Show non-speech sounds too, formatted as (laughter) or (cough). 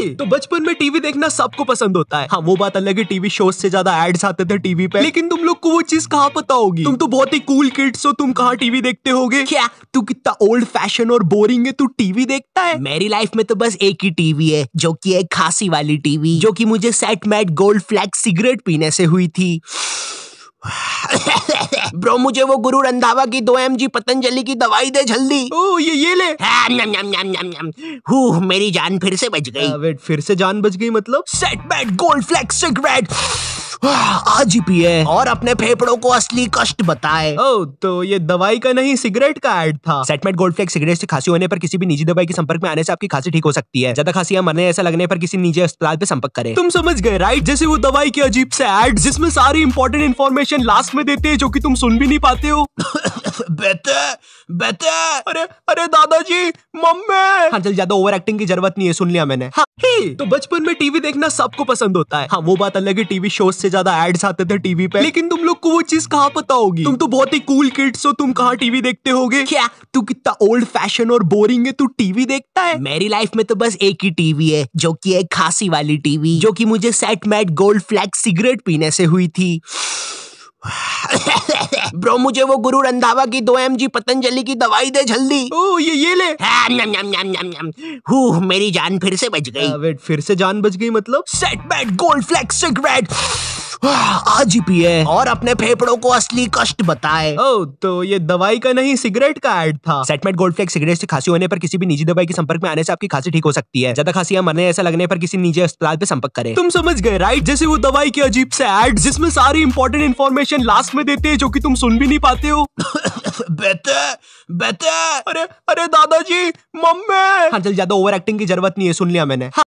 नहीं तो बचपन में टीवी देखना सबको पसंद होता है हाँ वो बात अलग है टीवी शो से ज्यादा एड्स आते थे टीवी पे लेकिन तुम लोग को वो चीज कहाँ पता होगी तुम तो बहुत ही कूल किड्स हो तुम कहाँ टीवी देखते हो क्या तू कितना ओल्ड फैशन और बोरिंग है तू टीवी देखता है मेरी लाइफ में तो बस एक ही टीवी है जो की एक खासी वाली टीवी जो की मुझे set mat gold flake cigarette पीने से हुई थी ब्रो मुझे वो गुरु रंधावा की दो एम जी पतंजलि की दवाई दे जल्दी ओ ये ये ले हाँ, न्याम न्याम न्याम न्याम। मेरी जान फिर से बच गई वेट फिर से जान बच गई मतलब set bat gold flakes cigarette आज ही पिए और अपने फेफड़ों को असली कष्ट बताए ओ तो ये दवाई का नहीं सिगरेट का एड था सेटमेट गोल्ड फ्लेक्स सिगरेट से खांसी होने पर किसी भी निजी दवाई के संपर्क में आने से आपकी खांसी ठीक हो सकती है ज्यादा खांसी या मरने ऐसा लगने पर किसी निजी अस्पताल पे संपर्क करें तुम समझ गए राइट जैसे वो दवाई के अजीब से एड जिसमें सारी इंपॉर्टेंट इन्फॉर्मेशन लास्ट में देते हैं जो की तुम सुन भी नहीं पाते हो बेहतर (coughs) बेहतर अरे अरे दादाजी मम्मी हंसल ज्यादा ओवर एक्टिंग की जरूरत नहीं है सुन लिया मैंने हाँ, ही तो बचपन में टीवी देखना सबको पसंद होता है हाँ वो बात अलग है टीवी शोज से ज्यादा एड्स आते थे टीवी पे लेकिन तुम लोग को वो चीज कहाँ पता होगी तुम तो बहुत ही कूल किड्स हो तुम कहाँ टीवी देखते हो क्या तू कितना ओल्ड फैशन और बोरिंग है तू टीवी देखता है मेरी लाइफ में तो बस एक ही टीवी है जो की एक खासी वाली टीवी जो की मुझे set mat gold flake cigarette पीने से हुई थी (laughs) ब्रो मुझे वो गुरु रंधावा की दो एम जी पतंजलि की दवाई दे जल्दी ओ ये ये ले हाँ, न्याम न्याम न्याम न्याम। मेरी जान फिर से बच गई वेट फिर से जान बच गई मतलब set bat gold flakes cigarette आज ही पिए और अपने फेफड़ों को असली कष्ट बताए ओ तो ये दवाई का नहीं सिगरेट का एड था सेटमेट गोल्ड फ्लेक्स सिगरेट से खांसी होने पर किसी भी निजी दवाई के संपर्क में आने से आपकी खांसी ठीक हो सकती है ज्यादा खांसी या मरने ऐसा लगने पर किसी निजी अस्पताल पे संपर्क करें तुम समझ गए राइट जैसे वो दवाई के अजीब से एड जिसमें सारी इंपॉर्टेंट इन्फॉर्मेशन लास्ट में देते हैं जो की तुम सुन भी नहीं पाते हो (coughs) बेटे बेटे अरे अरे दादाजी मम्मी हाँ चल ज्यादा ओवर एक्टिंग की जरूरत नहीं है सुन लिया मैंने हाँ।